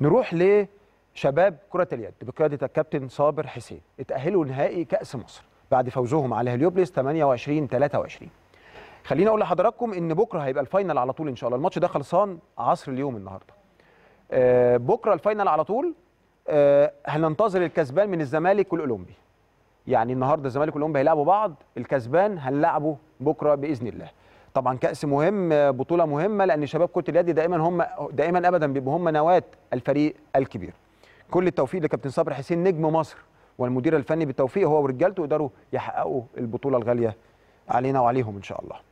نروح لشباب كرة اليد بقيادة الكابتن صابر حسين اتأهلوا نهائي كأس مصر بعد فوزهم على هليوبلس 28 23 خليني اقول لحضراتكم ان بكره هيبقى الفاينل على طول ان شاء الله الماتش ده خلصان عصر اليوم النهارده آه، بكره الفاينل على طول آه، هننتظر الكسبان من الزمالك والاولمبي يعني النهارده الزمالك والاولمبي هيلعبوا بعض الكسبان هنلعبه بكره باذن الله طبعا كاس مهم بطوله مهمه لان شباب كره اليد دائما هم دائما ابدا بيبقوا هم نواه الفريق الكبير كل التوفيق لكابتن صابر حسين نجم مصر والمدير الفني بالتوفيق هو ورجالته يقدروا يحققوا البطوله الغاليه علينا وعليهم ان شاء الله